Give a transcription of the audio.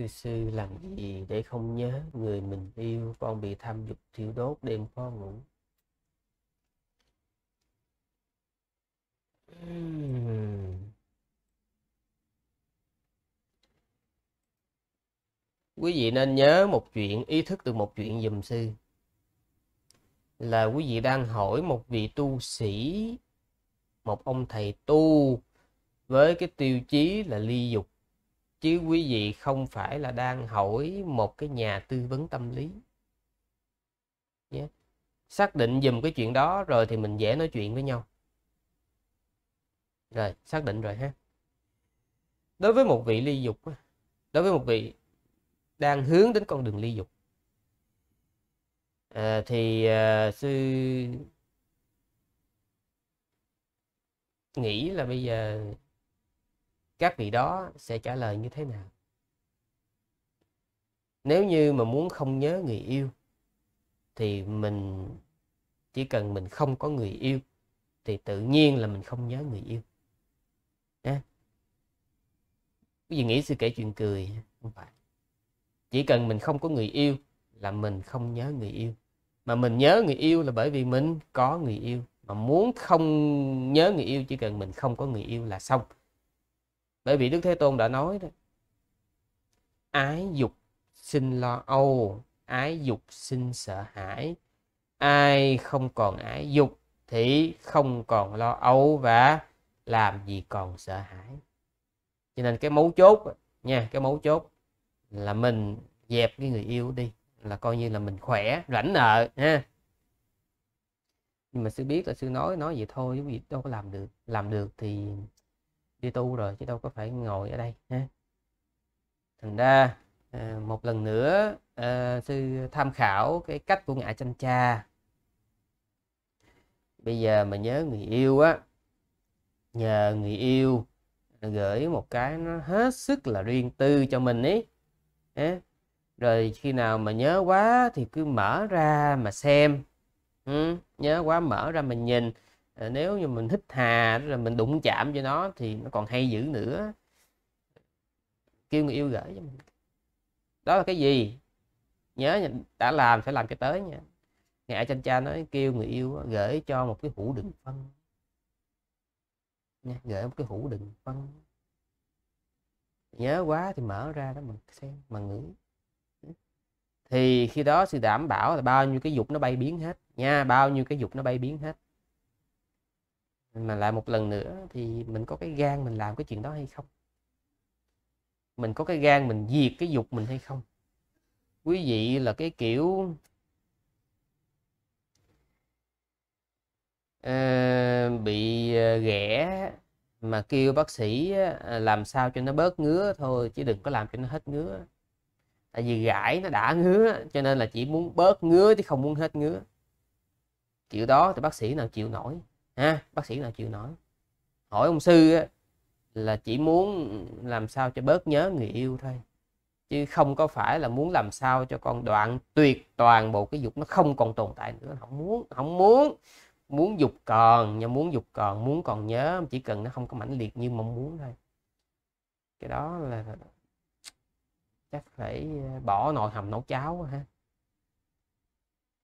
Sư sư làm gì để không nhớ người mình yêu Con bị tham dục thiêu đốt đêm khó ngủ Quý vị nên nhớ một chuyện Ý thức từ một chuyện dùm sư Là quý vị đang hỏi một vị tu sĩ Một ông thầy tu Với cái tiêu chí là ly dục chứ quý vị không phải là đang hỏi một cái nhà tư vấn tâm lý nhé xác định dùm cái chuyện đó rồi thì mình dễ nói chuyện với nhau rồi xác định rồi ha đối với một vị ly dục đối với một vị đang hướng đến con đường ly dục à, thì à, sư nghĩ là bây giờ các vị đó sẽ trả lời như thế nào nếu như mà muốn không nhớ người yêu thì mình chỉ cần mình không có người yêu thì tự nhiên là mình không nhớ người yêu Nha. quý vị nghĩ sư kể chuyện cười không phải chỉ cần mình không có người yêu là mình không nhớ người yêu mà mình nhớ người yêu là bởi vì mình có người yêu mà muốn không nhớ người yêu chỉ cần mình không có người yêu là xong bởi vì đức thế tôn đã nói đó ái dục sinh lo âu ái dục sinh sợ hãi ai không còn ái dục thì không còn lo âu và làm gì còn sợ hãi cho nên cái mấu chốt nha cái mấu chốt là mình dẹp cái người yêu đi là coi như là mình khỏe rảnh nợ ha nhưng mà sư biết là sư nói nói vậy thôi chứ gì đâu có làm được làm được thì đi tu rồi chứ đâu có phải ngồi ở đây ha thành ra ờ, một lần nữa ờ, sư tham khảo cái cách của ngài chanh cha bây giờ mà nhớ người yêu á nhờ người yêu gửi một cái nó hết sức là riêng tư cho mình ý rồi khi nào mà nhớ quá thì cứ mở ra mà xem ừ, nhớ quá mở ra mình nhìn Ờ, nếu như mình thích hà là mình đụng chạm cho nó thì nó còn hay dữ nữa kêu người yêu gửi cho mình đó là cái gì nhớ đã làm phải làm cho tới nha ngài chân cha nói kêu người yêu gửi cho một cái hũ đựng phân nha, gửi một cái hũ đựng phân nhớ quá thì mở ra đó mình xem mà ngửi thì khi đó sự đảm bảo là bao nhiêu cái dục nó bay biến hết nha bao nhiêu cái dục nó bay biến hết mà lại một lần nữa thì mình có cái gan mình làm cái chuyện đó hay không mình có cái gan mình diệt cái dục mình hay không quý vị là cái kiểu uh, bị ờ, ghẻ mà kêu bác sĩ làm sao cho nó bớt ngứa thôi chứ đừng có làm cho nó hết ngứa tại vì gãi nó đã ngứa cho nên là chỉ muốn bớt ngứa chứ không muốn hết ngứa kiểu đó thì bác sĩ nào chịu nổi ha bác sĩ nào chịu nổi hỏi ông sư á, là chỉ muốn làm sao cho bớt nhớ người yêu thôi chứ không có phải là muốn làm sao cho con đoạn tuyệt toàn bộ cái dục nó không còn tồn tại nữa không muốn không muốn muốn dục còn nhưng muốn dục còn muốn còn nhớ chỉ cần nó không có mãnh liệt như mong muốn thôi cái đó là chắc phải ờ, bỏ nồi hầm nấu cháo ha